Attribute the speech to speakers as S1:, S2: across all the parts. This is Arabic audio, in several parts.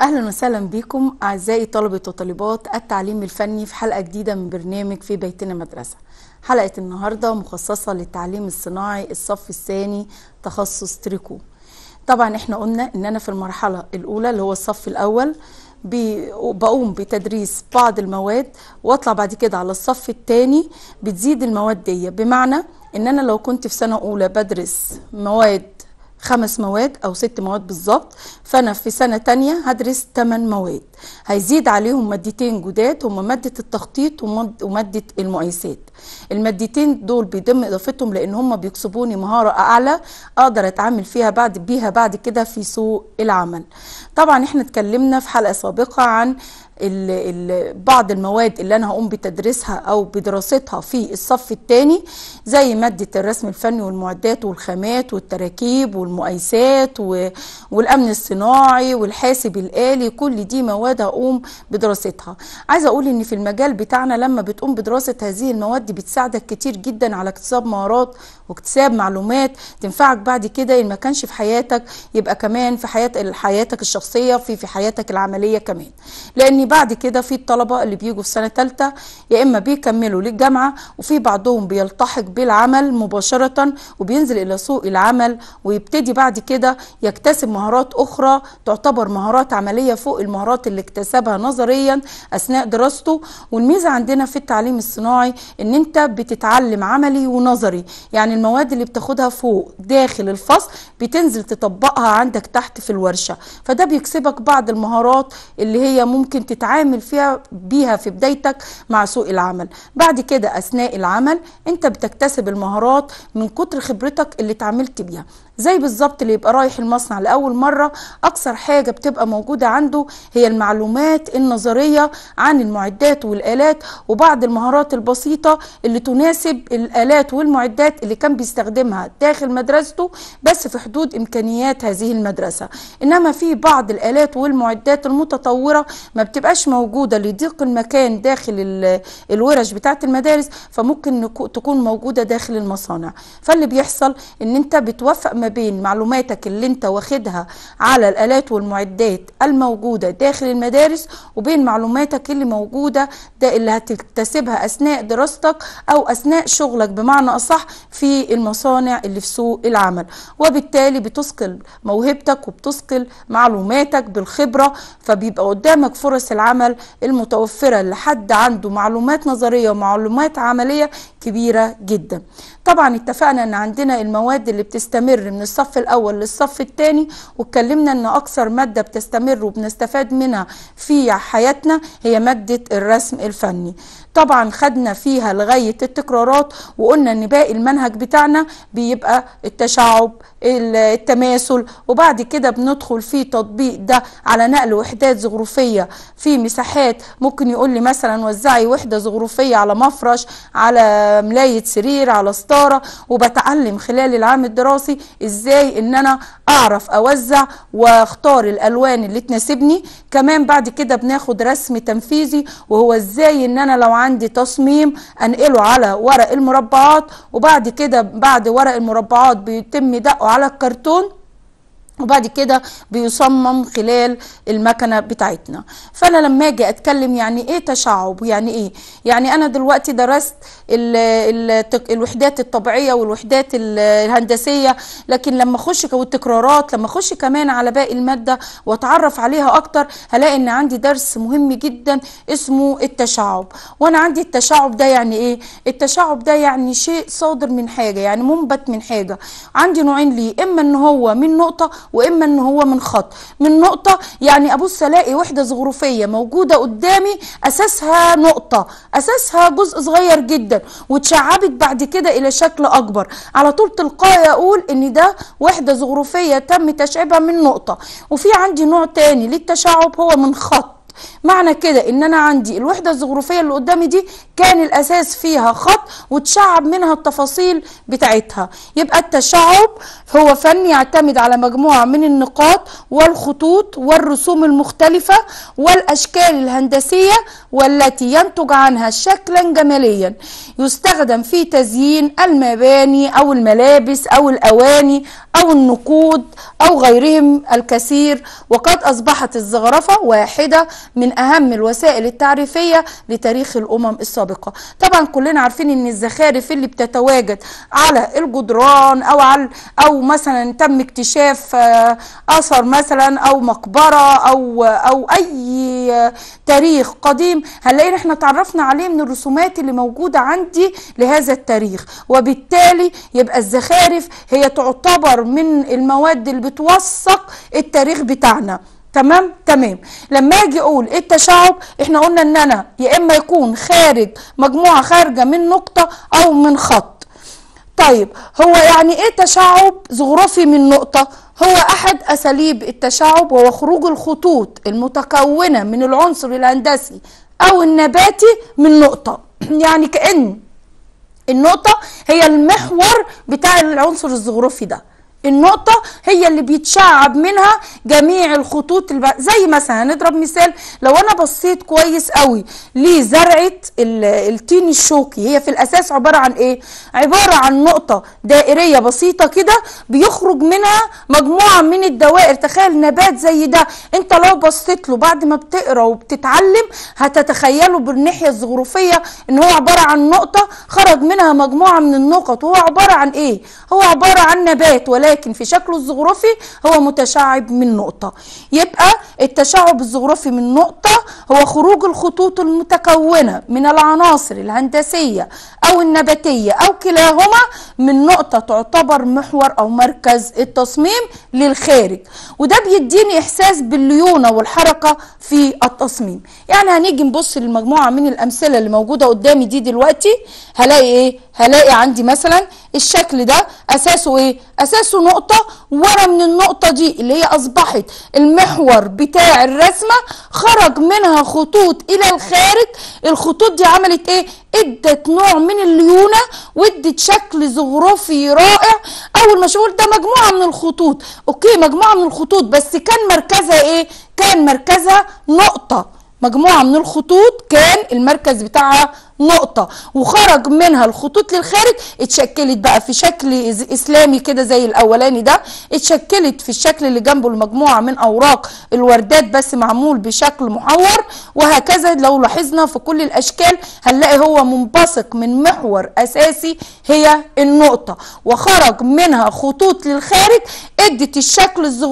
S1: اهلا وسهلا بكم اعزائي طلبه وطالبات التعليم الفني في حلقه جديده من برنامج في بيتنا مدرسه حلقه النهارده مخصصه للتعليم الصناعي الصف الثاني تخصص تريكو طبعا احنا قلنا ان انا في المرحله الاولى اللي هو الصف الاول بقوم بتدريس بعض المواد واطلع بعد كده على الصف الثاني بتزيد المواد دي بمعنى ان انا لو كنت في سنه اولى بدرس مواد خمس مواد او ست مواد بالظبط فانا في سنه تانية هدرس ثمان مواد هيزيد عليهم مادتين جداد هما ماده التخطيط وماده المقايسات المادتين دول بيتم اضافتهم لان هما بيكسبوني مهاره اعلى اقدر اتعامل فيها بعد بيها بعد كده في سوق العمل طبعا احنا اتكلمنا في حلقه سابقه عن بعض المواد اللي انا هقوم بتدريسها او بدراستها في الصف الثاني زي ماده الرسم الفني والمعدات والخامات والتراكيب والمقايسات والامن الصناعي والحاسب الالي كل دي مواد هقوم بدراستها عايزه اقول ان في المجال بتاعنا لما بتقوم بدراسه هذه المواد دي بتساعدك كتير جدا على اكتساب مهارات واكتساب معلومات تنفعك بعد كده ان ما كانش في حياتك يبقى كمان في حياه حياتك الشخصيه في في حياتك العمليه كمان لان بعد كده في الطلبه اللي بيجوا في سنه ثالثه يا اما بيكملوا للجامعه وفي بعضهم بيلتحق بالعمل مباشره وبينزل الى سوق العمل ويبتدي بعد كده يكتسب مهارات اخرى تعتبر مهارات عمليه فوق المهارات اللي اكتسبها نظريا اثناء دراسته والميزه عندنا في التعليم الصناعي ان انت بتتعلم عملي ونظري يعني المواد اللي بتاخدها فوق داخل الفصل بتنزل تطبقها عندك تحت في الورشه فده بيكسبك بعض المهارات اللي هي ممكن تت بتتعامل فيها بيها في بدايتك مع سوق العمل بعد كده أثناء العمل أنت بتكتسب المهارات من كتر خبرتك اللي اتعاملت بيها زي بالظبط اللي يبقى رايح المصنع لاول مره اكثر حاجه بتبقى موجوده عنده هي المعلومات النظريه عن المعدات والالات وبعض المهارات البسيطه اللي تناسب الالات والمعدات اللي كان بيستخدمها داخل مدرسته بس في حدود امكانيات هذه المدرسه انما في بعض الالات والمعدات المتطوره ما بتبقاش موجوده لضيق المكان داخل الورش بتاعه المدارس فممكن تكون موجوده داخل المصانع فاللي بيحصل ان انت بتوفق ما بين معلوماتك اللي انت واخدها على الالات والمعدات الموجوده داخل المدارس وبين معلوماتك اللي موجوده ده اللي هتكتسبها اثناء دراستك او اثناء شغلك بمعنى اصح في المصانع اللي في سوق العمل وبالتالي بتثقل موهبتك وبتثقل معلوماتك بالخبره فبيبقى قدامك فرص العمل المتوفره لحد عنده معلومات نظريه ومعلومات عمليه كبيره جدا طبعا اتفقنا ان عندنا المواد اللي بتستمر من الصف الاول للصف الثاني واتكلمنا ان اكثر ماده بتستمر وبنستفاد منها في حياتنا هي ماده الرسم الفني طبعا خدنا فيها لغايه التكرارات وقلنا ان باقي المنهج بتاعنا بيبقى التشعب التماثل وبعد كده بندخل في تطبيق ده على نقل وحدات زغروفية في مساحات ممكن يقول لي مثلا وزعي وحده زغروفية على مفرش على ملايه سرير على ستاره وبتعلم خلال العام الدراسي ازاي ان انا اعرف اوزع واختار الالوان اللي تناسبني كمان بعد كده بناخد رسم تنفيذي وهو ازاي ان انا لو عندي تصميم انقله على ورق المربعات وبعد كده بعد ورق المربعات بيتم دقه على الكرتون وبعد كده بيصمم خلال المكنة بتاعتنا فأنا لما أجي أتكلم يعني إيه تشعب يعني إيه يعني أنا دلوقتي درست الـ الـ الوحدات الطبيعية والوحدات الهندسية لكن لما أخش والتكرارات لما أخش كمان على باقي المادة وأتعرف عليها أكتر هلاقي إن عندي درس مهم جدا اسمه التشعب وأنا عندي التشعب ده يعني إيه التشعب ده يعني شيء صادر من حاجة يعني منبت من حاجة عندي نوعين ليه إما إن هو من نقطة واما ان هو من خط من نقطه يعني ابص الاقي وحده زخرفيه موجوده قدامي اساسها نقطه اساسها جزء صغير جدا واتشعبت بعد كده الى شكل اكبر على طول تلقائي اقول ان ده وحده زخرفيه تم تشعيبها من نقطه وفي عندي نوع تاني للتشعب هو من خط معنى كده ان انا عندي الوحده الزخرفيه اللي قدامي دي كان الاساس فيها خط وتشعب منها التفاصيل بتاعتها يبقى التشعب هو فن يعتمد على مجموعه من النقاط والخطوط والرسوم المختلفه والاشكال الهندسيه والتي ينتج عنها شكلا جماليا يستخدم في تزيين المباني او الملابس او الاواني او النقود او غيرهم الكثير وقد اصبحت الزخرفه واحده من أهم الوسائل التعريفية لتاريخ الأمم السابقة طبعا كلنا عارفين أن الزخارف اللي بتتواجد على الجدران أو, على أو مثلا تم اكتشاف آه، أثر مثلا أو مقبرة أو, أو أي آه، تاريخ قديم هنلاقي احنا تعرفنا عليه من الرسومات اللي موجودة عندي لهذا التاريخ وبالتالي يبقى الزخارف هي تعتبر من المواد اللي بتوثق التاريخ بتاعنا تمام تمام لما اجي اقول التشعب احنا قلنا ان انا يا اما يكون خارج مجموعه خارجه من نقطه او من خط طيب هو يعني ايه تشعب زغرفي من نقطه هو احد اساليب التشعب وهو خروج الخطوط المتكونه من العنصر الهندسي او النباتي من نقطه يعني كان النقطه هي المحور بتاع العنصر الزغرفي ده النقطة هي اللي بيتشعب منها جميع الخطوط الب... زي مثلا هنضرب مثال لو انا بصيت كويس قوي لزرعة التين الشوكي هي في الاساس عبارة عن ايه عبارة عن نقطة دائرية بسيطة كده بيخرج منها مجموعة من الدوائر تخيل نبات زي ده انت لو بصيت له بعد ما بتقرا وبتتعلم هتتخيله بالناحية الظروفية ان هو عبارة عن نقطة خرج منها مجموعة من النقط وهو عبارة عن ايه هو عبارة عن نبات ولا ولكن في شكله الزغرفي هو متشعب من نقطة يبقى التشعب الزغرفي من نقطة هو خروج الخطوط المتكونة من العناصر الهندسية أو النباتية أو كلاهما من نقطة تعتبر محور أو مركز التصميم للخارج وده بيديني إحساس بالليونة والحركة في التصميم يعني هنيجي نبص للمجموعة من الأمثلة اللي موجودة قدامي دي دلوقتي هلاقي إيه؟ هلاقي عندي مثلا الشكل ده أساسه إيه؟ أساسه نقطة ورا من النقطة دي اللي هي أصبحت المحور بتاع الرسمة خرج منها خطوط إلى الخارج الخطوط دي عملت إيه؟ ادت نوع من الليونة وادت شكل زخرفي رائع اول ما شغل ده مجموعة من الخطوط اوكي مجموعة من الخطوط بس كان مركزها ايه كان مركزها نقطة مجموعة من الخطوط كان المركز بتاعها نقطه وخرج منها الخطوط للخارج اتشكلت بقى في شكل اسلامي كده زي الاولاني ده اتشكلت في الشكل اللي جنبه المجموعه من اوراق الوردات بس معمول بشكل محور وهكذا لو لاحظنا في كل الاشكال هنلاقي هو منبثق من محور اساسي هي النقطه وخرج منها خطوط للخارج ادت الشكل الزخرفي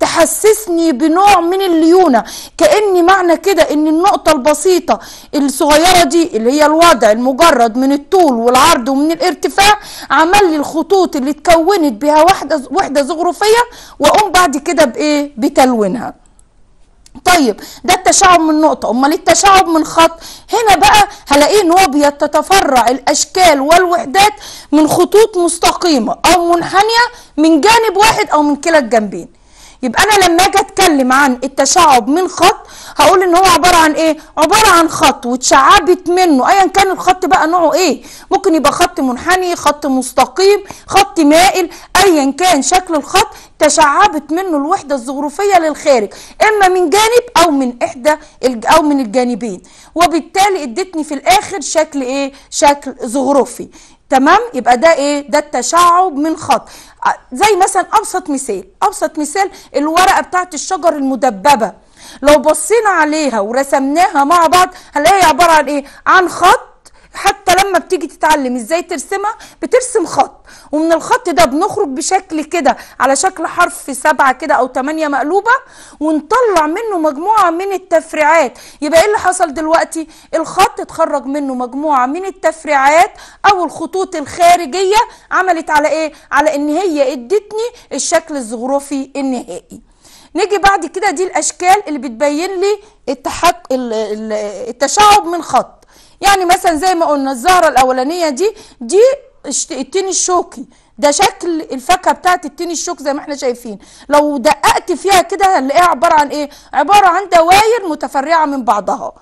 S1: تحسسني بنوع من الليونه كاني معنى كده ان النقطه البسيطه الصغيره دي اللي اللي هي الوضع المجرد من الطول والعرض ومن الارتفاع عمل لي الخطوط اللي اتكونت بها وحده وحده زخرفيه واقوم بعد كده بايه بتلوينها طيب ده التشعب من نقطة أمال التشعب من خط هنا بقى هلاقيه إن هو بيتتفرع الأشكال والوحدات من خطوط مستقيمة أو منحنية من جانب واحد أو من كلا الجنبين يبقى انا لما اجي اتكلم عن التشعب من خط هقول ان هو عباره عن ايه عباره عن خط وتشعبت منه ايا كان الخط بقى نوعه ايه ممكن يبقى خط منحني خط مستقيم خط مائل ايا كان شكل الخط تشعبت منه الوحده الظروفيه للخارج اما من جانب او من احدى او من الجانبين وبالتالي ادتني في الاخر شكل ايه شكل ظروفي تمام يبقى ده ايه ده التشعب من خط آه، زي مثلا ابسط مثال ابسط مثال الورقه بتاعه الشجر المدببه لو بصينا عليها ورسمناها مع بعض هنلاقيها عباره عن ايه عن خط حتى لما بتيجي تتعلم ازاي ترسمها بترسم خط ومن الخط ده بنخرج بشكل كده على شكل حرف سبعة كده او تمانية مقلوبة ونطلع منه مجموعة من التفريعات يبقى ايه اللي حصل دلوقتي الخط اتخرج منه مجموعة من التفريعات او الخطوط الخارجية عملت على ايه على ان هي ادتني الشكل الزغروفي النهائي نيجي بعد كده دي الاشكال اللي بتبين لي التحك... التشعب من خط يعني مثلا زي ما قلنا الزهره الاولانيه دي دي التين الشوكي ده شكل الفاكهه بتاعت التين الشوك زي ما احنا شايفين لو دققت فيها كده هنلاقيها عباره عن ايه عباره عن دواير متفرعه من بعضها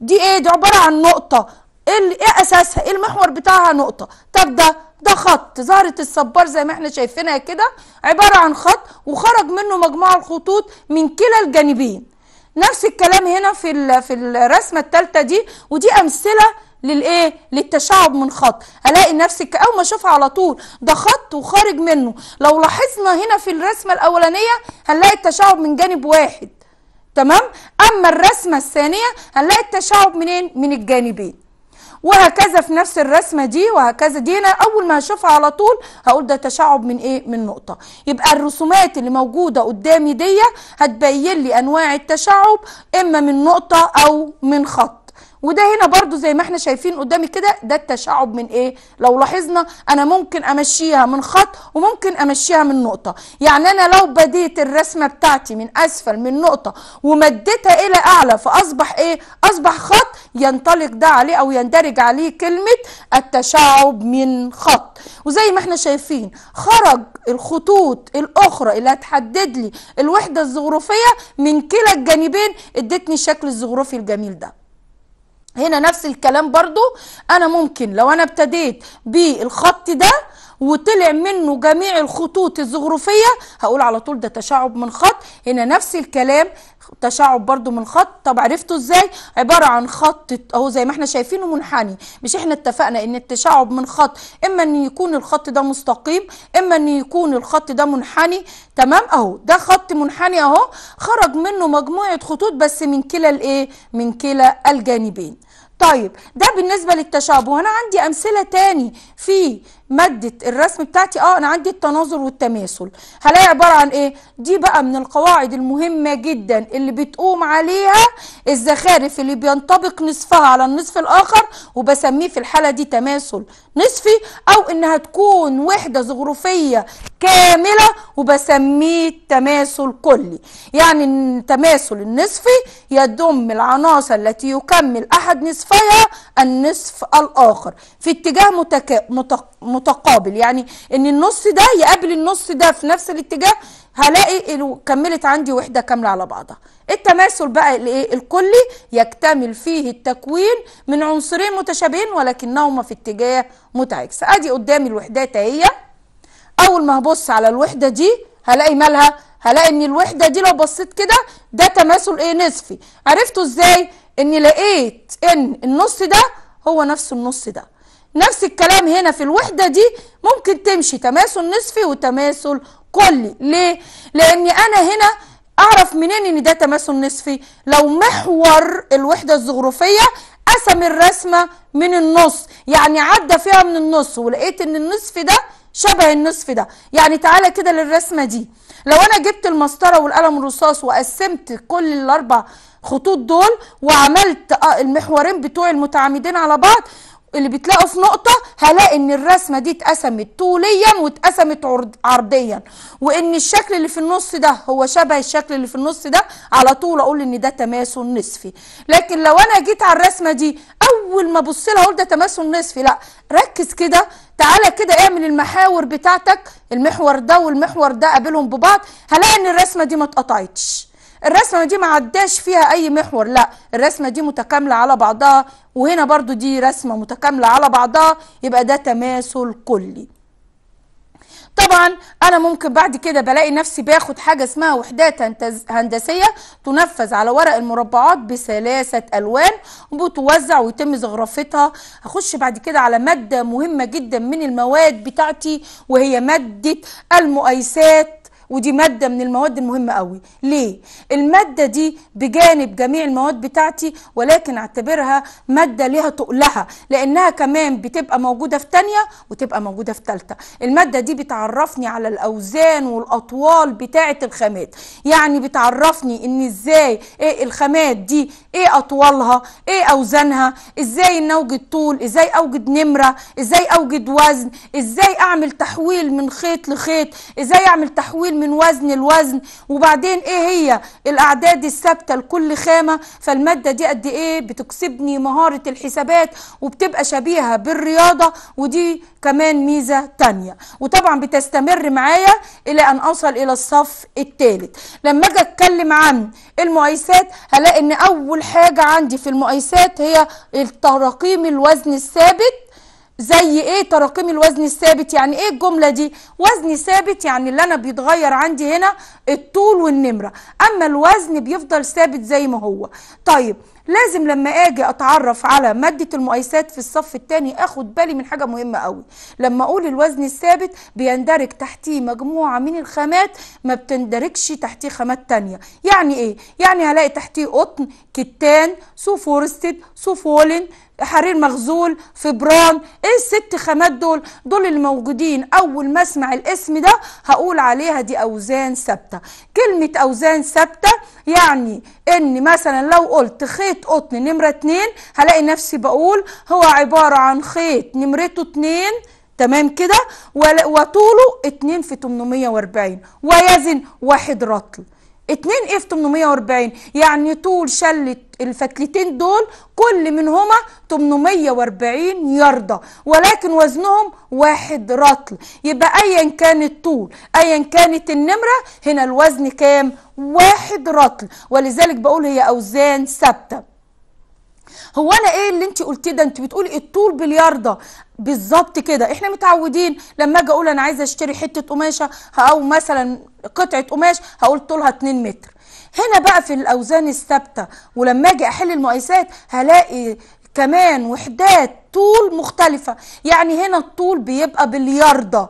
S1: دي ايه دي عباره عن نقطه ايه ايه اساسها ايه المحور بتاعها نقطه طب ده ده خط زهره الصبار زي ما احنا شايفينها كده عباره عن خط وخرج منه مجموعه الخطوط من كلا الجانبين نفس الكلام هنا في في الرسمه الثالثه دي ودي امثله للايه للتشعب من خط الاقي نفس او اول ما اشوفها على طول ده خط وخارج منه لو لاحظنا هنا في الرسمه الاولانيه هنلاقي التشعب من جانب واحد تمام اما الرسمه الثانيه هنلاقي التشعب منين من الجانبين وهكذا في نفس الرسمه دي وهكذا دي انا اول ما هشوفها على طول هقول ده تشعب من ايه من نقطه يبقى الرسومات اللي موجوده قدامي دي هتبين لي انواع التشعب اما من نقطه او من خط وده هنا برضو زي ما احنا شايفين قدامي كده ده التشعب من ايه لو لاحظنا انا ممكن امشيها من خط وممكن امشيها من نقطه يعني انا لو بديت الرسمه بتاعتي من اسفل من نقطه ومديتها الى اعلى فاصبح ايه اصبح خط ينطلق ده عليه او يندرج عليه كلمه التشعب من خط وزي ما احنا شايفين خرج الخطوط الاخرى اللي هتحدد لي الوحده الزخرفيه من كلا الجانبين ادتني الشكل الزخرفي الجميل ده هنا نفس الكلام برضو انا ممكن لو انا ابتديت بالخط ده وطلع منه جميع الخطوط الزغرفية هقول على طول ده تشعب من خط هنا نفس الكلام تشعب برضو من خط طب عرفته ازاي عباره عن خط اهو زي ما احنا شايفينه منحني مش احنا اتفقنا ان التشعب من خط اما ان يكون الخط ده مستقيم اما ان يكون الخط ده منحني تمام اهو ده خط منحني اهو خرج منه مجموعه خطوط بس من كلا الايه من كلا الجانبين طيب ده بالنسبه للتشعب وانا عندي امثله تاني في ماده الرسم بتاعتي اه انا عندي التناظر والتماثل هلاقي عباره عن ايه دي بقى من القواعد المهمه جدا اللي بتقوم عليها الزخارف اللي بينطبق نصفها على النصف الاخر وبسميه في الحاله دي تماثل نصفي او انها تكون وحده زخرفيه كامله وبسميه تماثل كلي يعني التماثل النصفي يضم العناصر التي يكمل احد نصفيها النصف الاخر في اتجاه متك... متك... متقابل يعني ان النص ده يقابل النص ده في نفس الاتجاه هلاقي كملت عندي وحده كامله على بعضها التماثل بقى الايه الكلي يكتمل فيه التكوين من عنصرين متشابهين ولكنهما في اتجاه متعكس ادي قدامي الوحدات اهي اول ما هبص على الوحده دي هلاقي مالها هلاقي ان الوحده دي لو بصيت كده ده تماثل ايه نصفي عرفتوا ازاي ان لقيت ان النص ده هو نفس النص ده نفس الكلام هنا في الوحدة دي ممكن تمشي تماثل نصفي وتماثل كلي ليه؟ لأني أنا هنا أعرف منين إن ده تماثل نصفي لو محور الوحدة الزغروفية قسم الرسمة من النص يعني عدى فيها من النص ولقيت إن النصف ده شبه النصف ده يعني تعالى كده للرسمة دي لو أنا جبت المسطرة والقلم الرصاص وقسمت كل الأربع خطوط دول وعملت آه، المحورين بتوع المتعامدين على بعض اللي بتلاقوا في نقطه هلاقي ان الرسمه دي اتقسمت طوليا واتقسمت عرضيا وان الشكل اللي في النص ده هو شبه الشكل اللي في النص ده على طول اقول ان ده تماثل نصفي لكن لو انا جيت على الرسمه دي اول ما ابص لها اقول ده تماثل نصفي لا ركز كده تعالى كده اعمل المحاور بتاعتك المحور ده والمحور ده قابلهم ببعض هلاقي ان الرسمه دي ما اتقطعتش الرسمه دي ما عداش فيها اي محور لا الرسمه دي متكامله على بعضها وهنا برضو دي رسمه متكامله على بعضها يبقى ده تماثل كلي طبعا انا ممكن بعد كده بلاقي نفسي باخد حاجه اسمها وحدات هندسيه تنفذ على ورق المربعات بثلاثه الوان وبتوزع ويتم زخرفتها اخش بعد كده على ماده مهمه جدا من المواد بتاعتي وهي ماده المؤيسات ودي مادة من المواد المهمة قوي ليه؟ المادة دي بجانب جميع المواد بتاعتي ولكن اعتبرها مادة ليها تقلها لأنها كمان بتبقى موجودة في تانية وتبقى موجودة في تالتة المادة دي بتعرفني على الأوزان والأطوال بتاعة الخامات يعني بتعرفني إن إزاي إيه الخامات دي إيه أطوالها إيه أوزانها إزاي إن أوجد طول إزاي أوجد نمرة إزاي أوجد وزن إزاي أعمل تحويل من خيط لخيط إزاي أعمل تحويل من وزن لوزن وبعدين ايه هي الاعداد الثابته لكل خامه فالماده دي قد ايه بتكسبني مهاره الحسابات وبتبقى شبيهه بالرياضه ودي كمان ميزه تانية وطبعا بتستمر معايا الى ان اوصل الى الصف الثالث لما اجي اتكلم عن المقايسات هلاقي ان اول حاجه عندي في المقايسات هي التراقيم الوزن الثابت زي ايه تراكمي الوزن الثابت يعني ايه الجملة دي وزن ثابت يعني اللي انا بيتغير عندي هنا الطول والنمرة اما الوزن بيفضل ثابت زي ما هو طيب لازم لما اجي اتعرف على ماده المقايسات في الصف الثاني اخد بالي من حاجه مهمه قوي لما اقول الوزن الثابت بيندرج تحتيه مجموعه من الخامات ما بتندرجش تحتيه خامات ثانيه يعني ايه يعني هلاقي تحتيه قطن كتان سوفورستد سوفولن حرير مغزول فبران ايه الست خامات دول دول اللي موجودين اول ما اسمع الاسم ده هقول عليها دي اوزان ثابته كلمه اوزان ثابته يعني ان مثلا لو قلت خيط قطن نمرة اتنين هلاقي نفسي بقول هو عبارة عن خيط نمرته اتنين تمام كده وطوله اتنين في تمنميه واربعين ويزن واحد رطل 2 اف 840 يعني طول شلة الفتلتين دول كل منهما 840 ياردة ولكن وزنهم واحد رطل يبقى ايا كان الطول ايا كانت النمرة هنا الوزن كام واحد رطل ولذلك بقول هي اوزان ثابته هو انا ايه اللي انت قلتيه ده انت بتقولي الطول باليارده بالظبط كده احنا متعودين لما اجي اقول انا عايزه اشتري حته قماشه او مثلا قطعه قماش هقول طولها 2 متر هنا بقى في الاوزان الثابته ولما اجي احل المقاسات هلاقي كمان وحدات طول مختلفه يعني هنا الطول بيبقى باليارده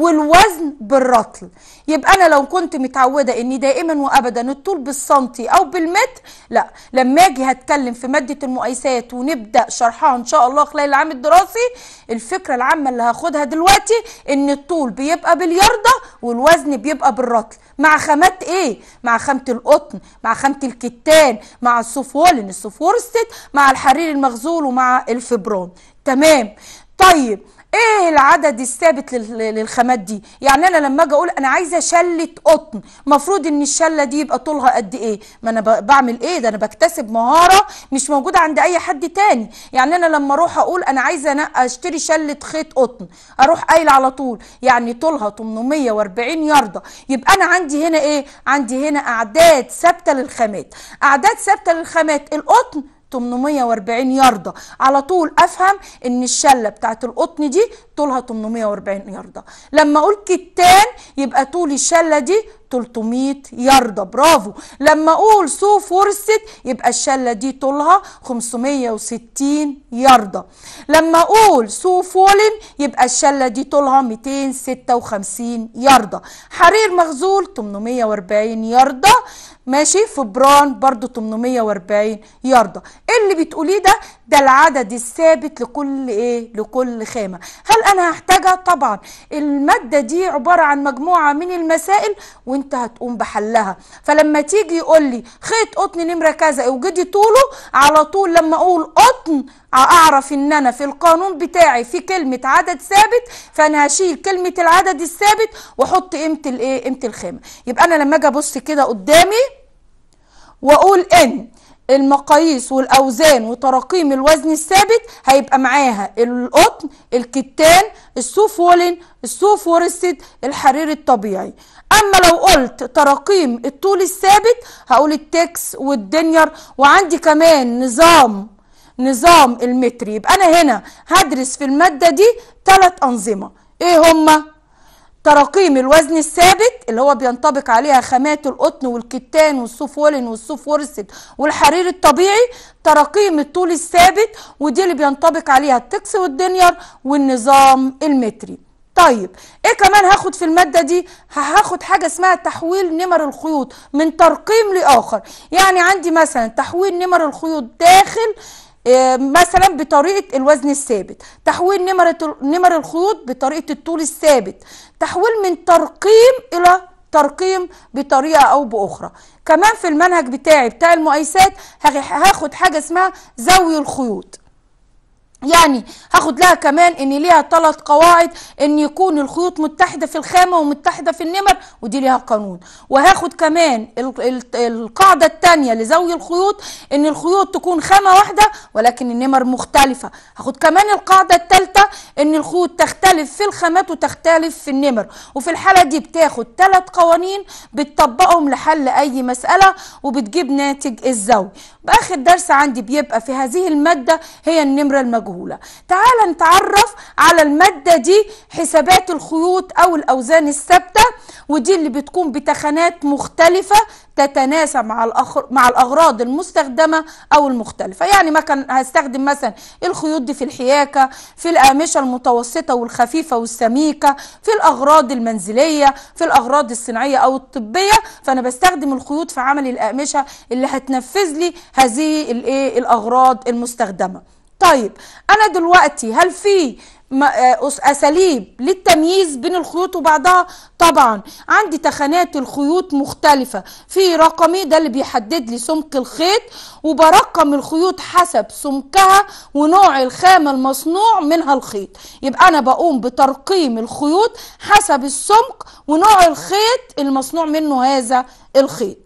S1: والوزن بالرطل يبقى انا لو كنت متعوده اني دائما وابدا الطول بالسنتي او بالمتر لا لما اجي هتكلم في ماده المقايسات ونبدا شرحها ان شاء الله خلال العام الدراسي الفكره العامه اللي هاخدها دلوقتي ان الطول بيبقى باليارده والوزن بيبقى بالرطل مع خامات ايه مع خامه القطن مع خامه الكتان مع الصفولن الصفورستد مع الحرير المغزول ومع الفبرون تمام طيب ايه العدد الثابت للخامات دي يعني انا لما اجي اقول انا عايزه شله قطن المفروض ان الشله دي يبقى طولها قد ايه ما انا بعمل ايه ده انا بكتسب مهاره مش موجوده عند اي حد تاني يعني انا لما اروح اقول انا عايزه اشتري شله خيط قطن اروح قايله على طول يعني طولها 840 يارده يبقى انا عندي هنا ايه عندي هنا اعداد ثابته للخامات اعداد ثابته للخامات القطن 840 ياردة على طول افهم ان الشلة بتاعت القطن دي طولها 840 ياردة لما اقول كتان يبقى طول الشلة دي 300 ياردة برافو لما اقول سو فورست يبقى الشلة دي طولها 560 ياردة لما اقول سو فولن يبقى الشلة دي طولها 256 ياردة حرير مغزول 840 ياردة ماشي فبران برضو 840 ياردة إيه اللي بتقوليه ده ده العدد الثابت لكل ايه لكل خامه هل انا هحتاجها طبعا الماده دي عباره عن مجموعه من المسائل وانت هتقوم بحلها فلما تيجي يقول لي خيط قطن نمره كذا اوجدي طوله على طول لما اقول قطن اعرف ان انا في القانون بتاعي في كلمه عدد ثابت فانا هشيل كلمه العدد الثابت واحط قيمه الايه قيمه الخامه يبقى انا لما اجي ابص كده قدامي واقول ان المقاييس والاوزان وتراقيم الوزن الثابت هيبقى معاها القطن الكتان الصوف السوفورست الصوف الحرير الطبيعي اما لو قلت تراقيم الطول الثابت هقول التكس والدنير وعندي كمان نظام نظام المتر يبقى انا هنا هدرس في الماده دي ثلاث انظمه ايه هما تراقيم الوزن الثابت اللي هو بينطبق عليها خامات القطن والكتان والصوف ولن والصوف ورست والحرير الطبيعي تراقيم الطول الثابت ودي اللي بينطبق عليها التكس والدنير والنظام المتري طيب ايه كمان هاخد في المادة دي هاخد حاجة اسمها تحويل نمر الخيوط من ترقيم لآخر يعني عندي مثلا تحويل نمر الخيوط داخل آه، مثلا بطريقه الوزن الثابت تحويل نمر الخيوط بطريقه الطول الثابت تحويل من ترقيم الى ترقيم بطريقه او باخرى كمان في المنهج بتاعي بتاع المقايسات هاخد حاجه اسمها زاويه الخيوط يعني هاخد لها كمان ان ليها ثلاث قواعد ان يكون الخيوط متحده في الخامه ومتحده في النمر ودي ليها قانون وهاخد كمان القاعده الثانيه لزاويه الخيوط ان الخيوط تكون خامه واحده ولكن النمر مختلفه هاخد كمان القاعده الثالثه ان الخيوط تختلف في الخامات وتختلف في النمر وفي الحاله دي بتاخد ثلاث قوانين بتطبقهم لحل اي مساله وبتجيب ناتج الزاويه باخر درس عندي بيبقى في هذه الماده هي النمره المجهوله مجهولة تعال نتعرف على المادة دي حسابات الخيوط أو الأوزان الثابتة ودي اللي بتكون بتخانات مختلفة تتناسب مع الأخر... مع الأغراض المستخدمة أو المختلفة يعني كان هستخدم مثلا الخيوط دي في الحياكة في الأقمشة المتوسطة والخفيفة والسميكة في الأغراض المنزلية في الأغراض الصناعية أو الطبية فأنا بستخدم الخيوط في عمل الأقمشة اللي هتنفذ لي هذه إيه، الأغراض المستخدمة طيب انا دلوقتي هل في آه، اساليب للتمييز بين الخيوط وبعضها طبعا عندي تخانات الخيوط مختلفه في رقمي ده اللي بيحدد لي سمك الخيط وبرقم الخيوط حسب سمكها ونوع الخامه المصنوع منها الخيط يبقى انا بقوم بترقيم الخيوط حسب السمك ونوع الخيط المصنوع منه هذا الخيط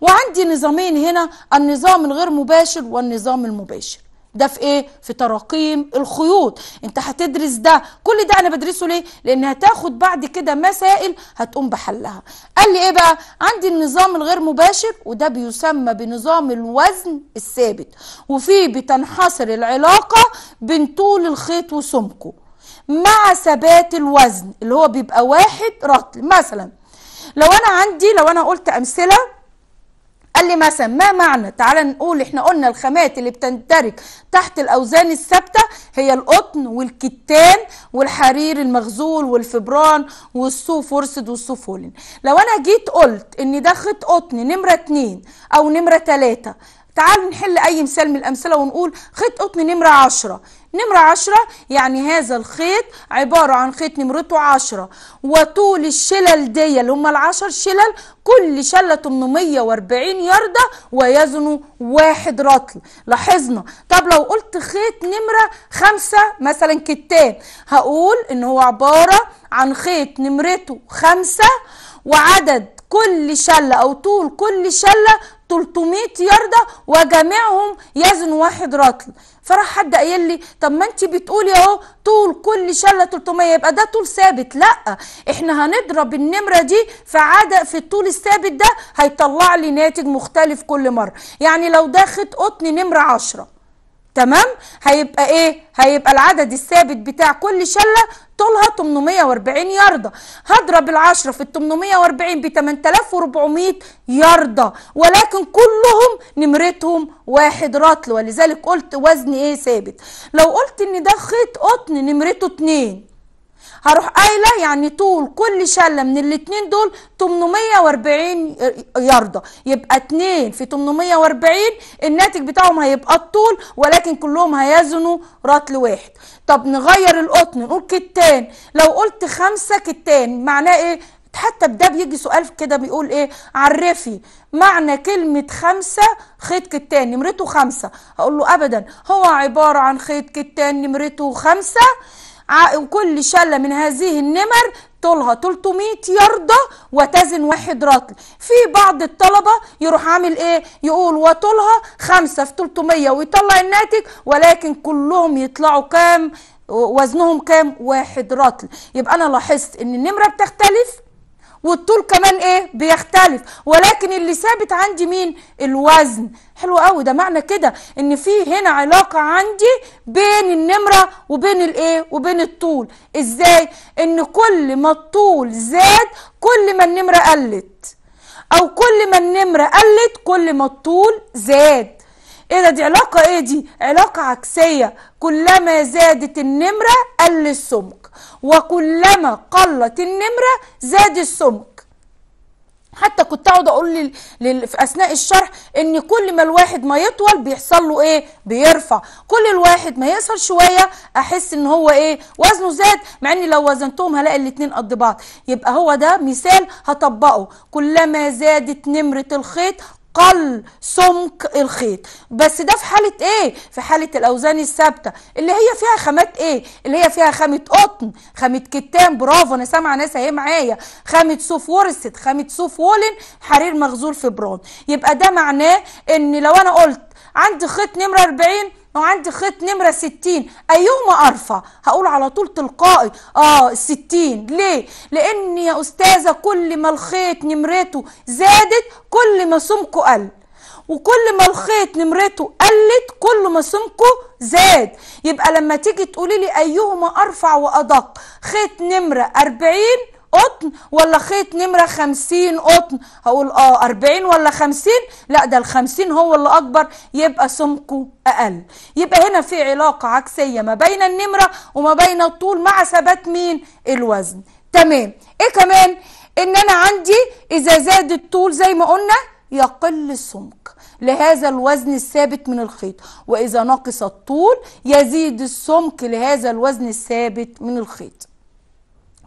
S1: وعندي نظامين هنا النظام الغير مباشر والنظام المباشر ده في ايه في تراقيم الخيوط انت هتدرس ده كل ده انا بدرسه ليه لان هتاخد بعد كده مسائل هتقوم بحلها قال لي ايه بقى عندي النظام الغير مباشر وده بيسمى بنظام الوزن الثابت وفيه بتنحصر العلاقه بين طول الخيط وسمكه مع ثبات الوزن اللي هو بيبقى واحد رطل مثلا لو انا عندي لو انا قلت امثله قال لي مثلا ما معنى تعال نقول احنا قلنا الخامات اللي بتندرج تحت الاوزان الثابته هي القطن والكتان والحرير المغزول والفبران والصوف ورسد والصوف هولن لو انا جيت قلت ان ده خيط قطن نمره 2 او نمره 3 تعالوا نحل أي مثال من الأمثلة ونقول خيط قطن نمرة عشرة نمرة عشرة يعني هذا الخيط عبارة عن خيط نمرته عشرة وطول الشلل دي اللي هم العشر شلل كل شلة 840 ياردة ويزنوا واحد رطل لاحظنا طب لو قلت خيط نمرة خمسة مثلا كتان هقول ان هو عبارة عن خيط نمرته خمسة وعدد كل شلة أو طول كل شلة 300 ياردة وجميعهم يزن واحد رطل فراح حد قايل لي طب ما انت بتقولي اهو طول كل شله 300 يبقى ده طول ثابت لا احنا هنضرب النمره دي في عدد في الطول الثابت ده هيطلع لي ناتج مختلف كل مره يعني لو ده خيط قطن نمره 10 تمام هيبقى ايه هيبقى العدد الثابت بتاع كل شله طولها 840 ياردة هضرب ال10 في ال 840 ب 8400 ياردة ولكن كلهم نمرتهم واحد رطل ولذلك قلت وزن ايه ثابت لو قلت ان ده خيط قطن نمرته 2 هروح قايله يعني طول كل شله من الاثنين دول 840 يارده يبقى 2 في 840 الناتج بتاعهم هيبقى الطول ولكن كلهم هيزنوا رطل واحد طب نغير القطن نقول كتان لو قلت خمسة كتان معناه ايه حتى بده بيجي سؤال كده بيقول ايه عرفي معنى كلمة خمسة خيط كتان نمرته خمسة هقول له ابدا هو عبارة عن خيط كتان نمرته خمسة كل شلة من هذه النمر طولها 300 ياردة وتزن واحد رطل في بعض الطلبة يروح عامل ايه يقول وطولها خمسة في 300 ويطلع الناتج ولكن كلهم يطلعوا كام وزنهم كام واحد رطل يبقى انا لاحظت ان النمرة بتختلف والطول كمان ايه بيختلف ولكن اللي ثابت عندي مين الوزن حلو قوي ده معنى كده ان في هنا علاقه عندي بين النمره وبين الايه وبين الطول ازاي ان كل ما الطول زاد كل ما النمره قلت او كل ما النمره قلت كل ما الطول زاد ايه ده دي علاقه ايه دي علاقه عكسيه كلما زادت النمره قل السمك وكلما قلت النمره زاد السمك حتى كنت اقعد اقول لل... في اثناء الشرح ان كل ما الواحد ما يطول بيحصل له ايه بيرفع كل الواحد ما يقصر شويه احس ان هو ايه وزنه زاد مع اني لو وزنتهم هلاقي الاثنين قد بعض يبقى هو ده مثال هطبقه كلما زادت نمره الخيط قل سمك الخيط بس ده في حالة ايه؟ في حالة الاوزان الثابتة اللي هي فيها خامات ايه؟ اللي هي فيها خامة قطن خامة كتان برافو انا سامعة ناس اهي معايا خامة صوف ورست خامة صوف وولن حرير مغزول في برون يبقى ده معناه ان لو انا قلت عندي خيط نمرة 40 وعندي خيط نمرة 60 أيهما أرفع هقول على طول تلقائي آه 60 ليه لأن يا أستاذة كل ما الخيط نمرته زادت كل ما سمكه قل وكل ما الخيط نمرته قلت كل ما سمكه زاد يبقى لما تيجي تقولي لي أيهما أرفع وأدق خيط نمرة 40 قطن ولا خيط نمرة خمسين قطن هقول اه أربعين ولا خمسين لا ده الخمسين هو اللي أكبر يبقى سمكه أقل يبقى هنا في علاقة عكسية ما بين النمرة وما بين الطول مع ثبات مين الوزن تمام ايه كمان ان انا عندي اذا زاد الطول زي ما قلنا يقل السمك لهذا الوزن الثابت من الخيط واذا نقص الطول يزيد السمك لهذا الوزن الثابت من الخيط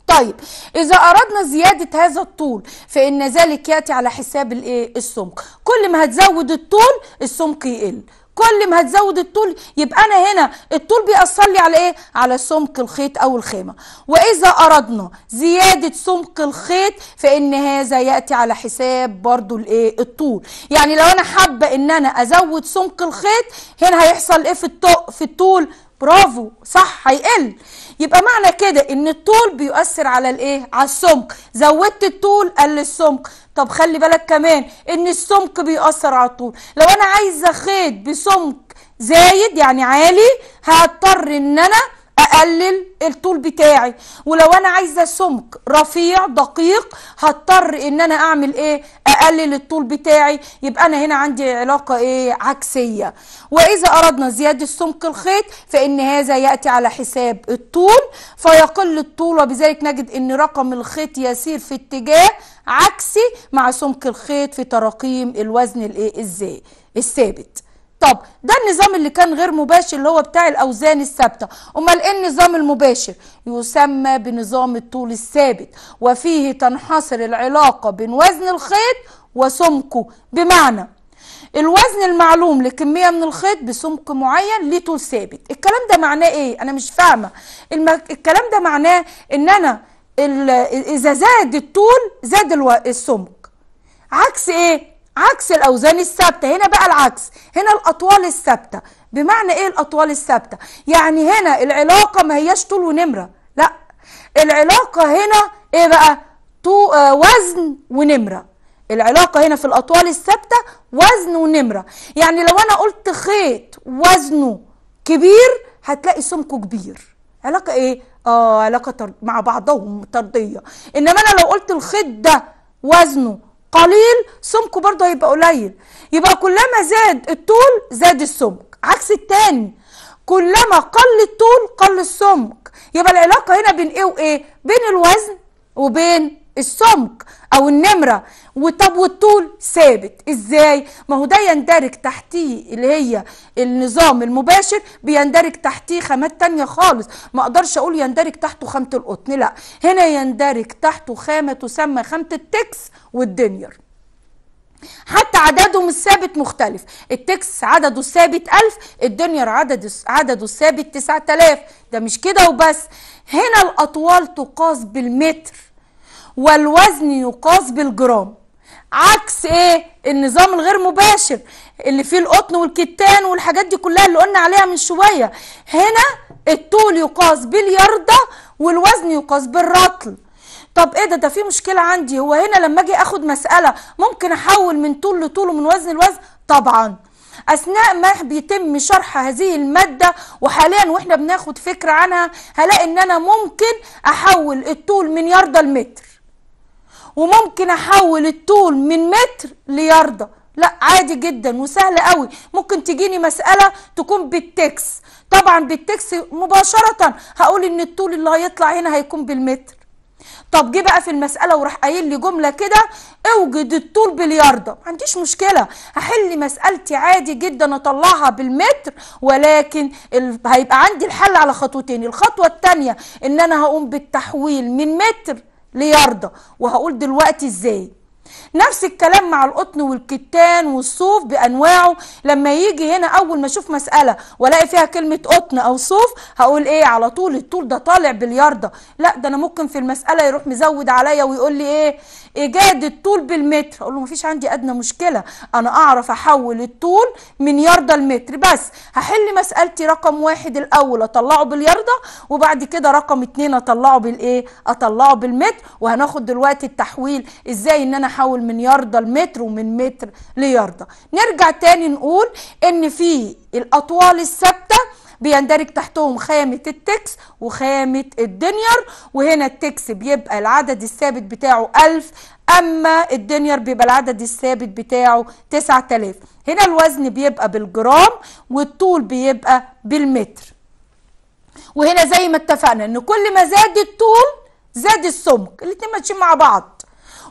S1: طيب إذا أردنا زيادة هذا الطول فإن ذلك يأتي على حساب الإيه؟ السمك كل ما هتزود الطول السمك يقل كل ما هتزود الطول يبقى أنا هنا الطول بيأثر لي على إيه؟ على سمك الخيط أو الخيمة وإذا أردنا زيادة سمك الخيط فإن هذا يأتي على حساب برضو الإيه؟ الطول يعني لو أنا حابة إن أنا أزود سمك الخيط هنا هيحصل إيه في, الطو... في الطول برافو صح هيقل يبقى معنى كده ان الطول بيؤثر على الايه على السمك زودت الطول قل السمك طب خلي بالك كمان ان السمك بيؤثر على الطول لو انا عايزه خيط بسمك زايد يعني عالي هضطر ان انا اقلل الطول بتاعي ولو انا عايزه سمك رفيع دقيق هضطر ان انا اعمل ايه اقلل الطول بتاعي يبقى انا هنا عندي علاقه ايه عكسيه واذا اردنا زياده سمك الخيط فان هذا ياتي على حساب الطول فيقل الطول وبذلك نجد ان رقم الخيط يسير في اتجاه عكسي مع سمك الخيط في تراقيم الوزن الايه الزي الثابت طب ده النظام اللي كان غير مباشر اللي هو بتاع الاوزان الثابته امال ايه النظام المباشر يسمى بنظام الطول الثابت وفيه تنحصر العلاقه بين وزن الخيط وسمكه بمعنى الوزن المعلوم لكميه من الخيط بسمك معين ليه طول ثابت الكلام ده معناه ايه انا مش فاهمه الكلام ده معناه ان انا اذا زاد الطول زاد السمك عكس ايه عكس الاوزان الثابته هنا بقى العكس هنا الاطوال الثابته بمعنى ايه الاطوال الثابته يعني هنا العلاقه ما هياش طول ونمره لا العلاقه هنا ايه بقى طو آه وزن ونمره العلاقه هنا في الاطوال الثابته وزن ونمره يعني لو انا قلت خيط وزنه كبير هتلاقي سمكه كبير علاقه ايه اه علاقه مع بعضهم طرديه انما انا لو قلت الخيط ده وزنه قليل سمكه برضه هيبقى قليل يبقى كلما زاد الطول زاد السمك عكس التاني كلما قل الطول قل السمك يبقى العلاقه هنا بين ايه وايه بين الوزن وبين السمك او النمره وطب والطول ثابت ازاي ما هو ده يندرج تحتيه اللي هي النظام المباشر بيندرج تحتيه خامات تانية خالص ما اقدرش اقول يندرج تحته خامه القطن لا هنا يندرج تحته خامه تسمى خامه التكس والدنير حتى عددهم الثابت مختلف التكس عدده الثابت 1000 الدنير عدد عدده الثابت 9000 ده مش كده وبس هنا الاطوال تقاس بالمتر والوزن يقاس بالجرام عكس ايه النظام الغير مباشر اللي فيه القطن والكتان والحاجات دي كلها اللي قلنا عليها من شويه هنا الطول يقاس بالياردة والوزن يقاس بالرطل طب ايه ده ده في مشكله عندي هو هنا لما اجي اخد مساله ممكن احول من طول لطول ومن وزن لوزن طبعا اثناء ما بيتم شرح هذه الماده وحاليا واحنا بناخد فكره عنها هلاقي ان انا ممكن احول الطول من يارده لمتر وممكن احول الطول من متر لياردة لا عادي جدا وسهل قوي ممكن تجيني مسألة تكون بالتكس طبعا بالتكس مباشرة هقول ان الطول اللي هيطلع هنا هيكون بالمتر طب جه بقى في المسألة وراح قايل لي جملة كده اوجد الطول بالياردة ما عنديش مشكلة هحل مسألتي عادي جدا اطلعها بالمتر ولكن ال... هيبقى عندي الحل على خطوتين الخطوة التانية ان انا هقوم بالتحويل من متر ليرضى وهقول دلوقتي ازاي نفس الكلام مع القطن والكتان والصوف بانواعه لما يجي هنا اول ما اشوف مساله والاقي فيها كلمه قطن او صوف هقول ايه على طول الطول ده طالع باليارده لا ده انا ممكن في المساله يروح مزود عليا ويقول لي ايه ايجاد الطول بالمتر اقول له مفيش عندي ادنى مشكله انا اعرف احول الطول من يارده لمتر بس هحل مسالتي رقم واحد الاول اطلعه باليارده وبعد كده رقم اتنين اطلعه بالايه اطلعه بالمتر وهناخد دلوقتي التحويل ازاي ان انا احول من يارده لمتر ومن متر ليارده نرجع تاني نقول ان في الاطوال الثابته بيندرج تحتهم خامة التكس وخامة الدنير وهنا التكس بيبقى العدد الثابت بتاعه 1000 أما الدنير بيبقى العدد الثابت بتاعه 9000 هنا الوزن بيبقى بالجرام والطول بيبقى بالمتر وهنا زي ما اتفقنا ان كل ما زاد الطول زاد السمك الاتنين ماشيين مع بعض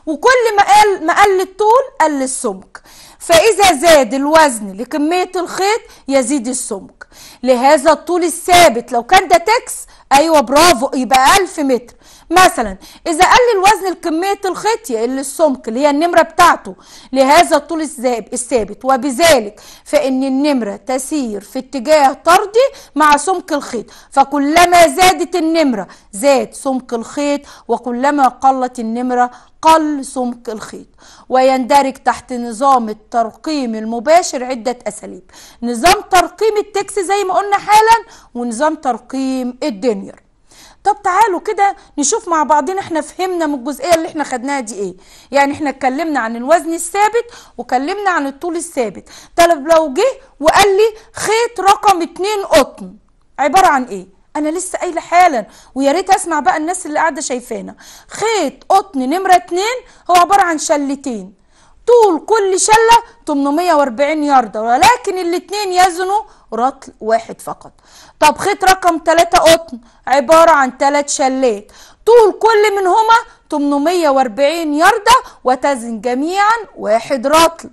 S1: وكل ما قل ما قل الطول قل السمك فإذا زاد الوزن لكمية الخيط يزيد السمك لهذا الطول الثابت لو كان ده تكس أيوة برافو يبقى 1000 متر مثلا اذا قلل وزن لكميه الخطيه اللي السمك اللي هي النمره بتاعته لهذا الطول الثابت وبذلك فان النمره تسير في اتجاه طردي مع سمك الخيط فكلما زادت النمره زاد سمك الخيط وكلما قلت النمره قل سمك الخيط ويندرج تحت نظام الترقيم المباشر عدة أساليب نظام ترقيم التكس زي ما قلنا حالا ونظام ترقيم الدينير طب تعالوا كده نشوف مع بعضنا احنا فهمنا من الجزئيه اللي احنا خدناها دي ايه يعني احنا اتكلمنا عن الوزن الثابت وكلمنا عن الطول الثابت طب لو جه وقال لي خيط رقم 2 قطن عباره عن ايه انا لسه قايله حالا ويا ريت اسمع بقى الناس اللي قاعده شايفانا خيط قطن نمره 2 هو عباره عن شلتين طول كل شله 840 ياردة ولكن الاثنين يزنوا رطل واحد فقط طب خيط رقم 3 قطن عبارة عن 3 شلات طول كل منهما 840 ياردة وتزن جميعا واحد رطل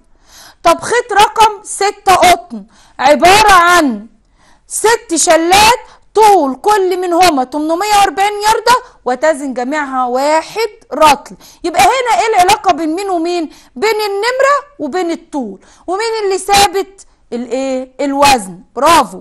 S1: طب خيط رقم 6 قطن عبارة عن 6 شلات طول كل منهما 840 ياردة وتزن جميعها واحد رطل يبقى هنا ايه العلاقة بين مين ومين بين النمرة وبين الطول ومين اللي ثابت الايه الوزن برافو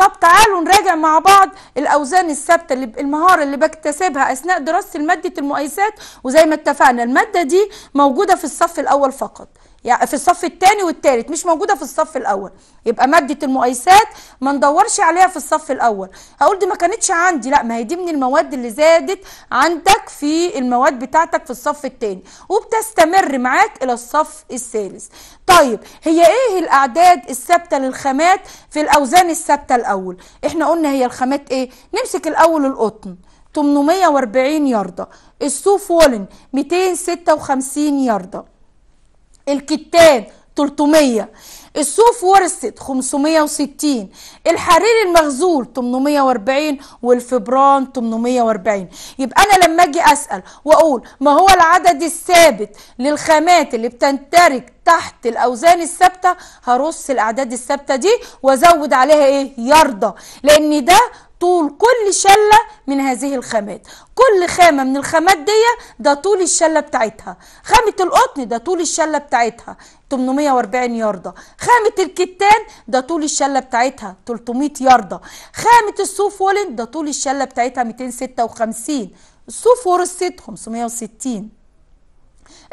S1: طب تعالوا نراجع مع بعض الاوزان الثابته اللي المهاره اللي بكتسبها اثناء دراسه ماده المقايسات وزي ما اتفقنا الماده دي موجوده في الصف الاول فقط يعني في الصف الثاني والثالث مش موجوده في الصف الاول يبقى ماده المقايسات ما ندورش عليها في الصف الاول هقول دي ما كانتش عندي لا ما هي دي من المواد اللي زادت عندك في المواد بتاعتك في الصف الثاني وبتستمر معاك الى الصف الثالث طيب هي ايه الاعداد الثابته للخامات في الاوزان الثابته الاول احنا قلنا هي الخامات ايه نمسك الاول القطن 840 ياردة الصوف وولن 256 ياردة الكتان 300 الصوف ورست 560 الحرير المغزول 840 والفبران 840 يبقى انا لما اجي اسال واقول ما هو العدد الثابت للخامات اللي بتندرج تحت الاوزان الثابته هرص الاعداد الثابته دي وازود عليها ايه يرضى لان ده طول كل شلة من هذه الخامات كل خامة من الخامات دي ده طول الشلة بتاعتها خامة القطن ده طول الشلة بتاعتها 840 ياردة خامة الكتان ده طول الشلة بتاعتها 300 ياردة خامة الصوف وولن ده طول الشلة بتاعتها 256 الصوف ورصت 560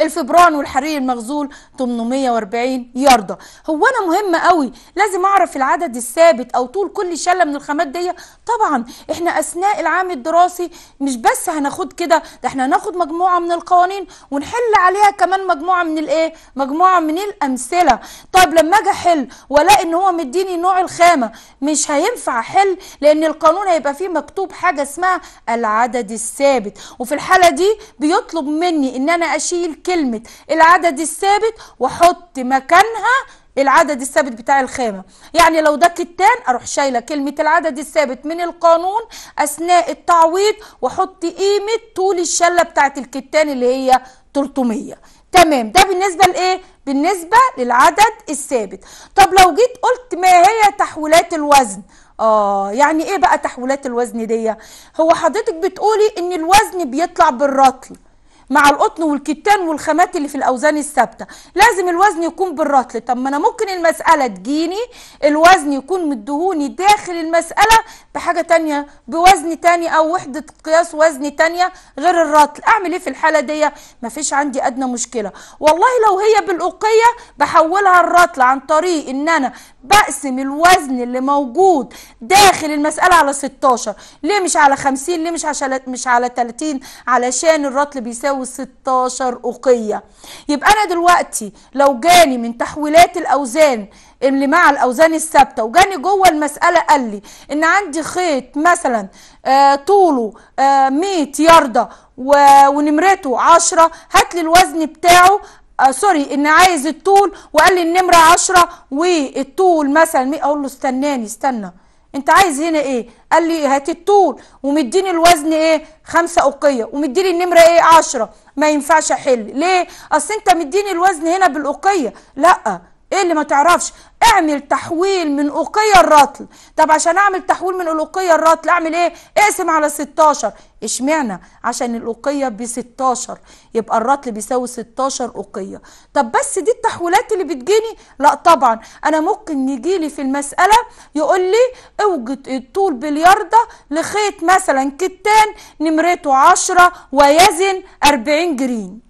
S1: الفبران والحرير المغزول 840 ياردة هو انا مهم قوي لازم اعرف العدد الثابت او طول كل شله من الخامات دي طبعا احنا اثناء العام الدراسي مش بس هناخد كده ده احنا هناخد مجموعه من القوانين ونحل عليها كمان مجموعه من الايه مجموعه من الامثله طيب لما اجي احل والاقي ان هو مديني نوع الخامه مش هينفع احل لان القانون هيبقى فيه مكتوب حاجه اسمها العدد الثابت وفي الحاله دي بيطلب مني ان انا اشيل كلمة العدد الثابت وحط مكانها العدد الثابت بتاع الخامة يعني لو ده كتان اروح شايلة كلمة العدد الثابت من القانون اثناء التعويض واحط قيمة طول الشلة بتاعت الكتان اللي هي 300 تمام ده بالنسبة لايه بالنسبة للعدد الثابت طب لو جيت قلت ما هي تحويلات الوزن اه يعني ايه بقى تحويلات الوزن دي هو حضرتك بتقولي ان الوزن بيطلع بالرطل مع القطن والكتان والخامات اللي في الاوزان الثابته لازم الوزن يكون بالرطل طب ما انا ممكن المساله تجيني الوزن يكون مدهوني داخل المساله بحاجه تانية بوزن تاني او وحده قياس وزن تانية غير الرطل اعمل ايه في الحاله دي ما فيش عندي ادنى مشكله والله لو هي بالاوقيه بحولها الرطل عن طريق ان انا بقسم الوزن اللي موجود داخل المسألة على 16 ليه مش على 50 ليه مش على مش على 30 علشان الرطل بيساوي 16 أقية يبقى أنا دلوقتي لو جاني من تحويلات الأوزان اللي مع الاوزان الثابته وجاني جوه المساله قال لي ان عندي خيط مثلا آه طوله آه 100 يارده ونمرته 10 هات لي الوزن بتاعه آه سوري ان عايز الطول وقال لي النمره 10 والطول مثلا اقول له استناني استنى انت عايز هنا ايه قال لي هات الطول ومديني الوزن ايه خمسة اوقيه ومديني النمره ايه 10 ما ينفعش احل ليه اصل انت مديني الوزن هنا بالاوقيه لا ايه اللي ما تعرفش اعمل تحويل من أوقية الرطل طب عشان أعمل تحويل من الأوقية الرطل أعمل إيه؟ اقسم على 16 اشمعنى؟ عشان الأوقية ب 16 يبقى الرطل بيساوي 16 أوقية طب بس دي التحويلات اللي بتجيني؟ لا طبعا أنا ممكن يجيلي في المسألة يقول لي اوجد الطول بالياردة لخيط مثلا كتان نمرته 10 ويزن 40 جرين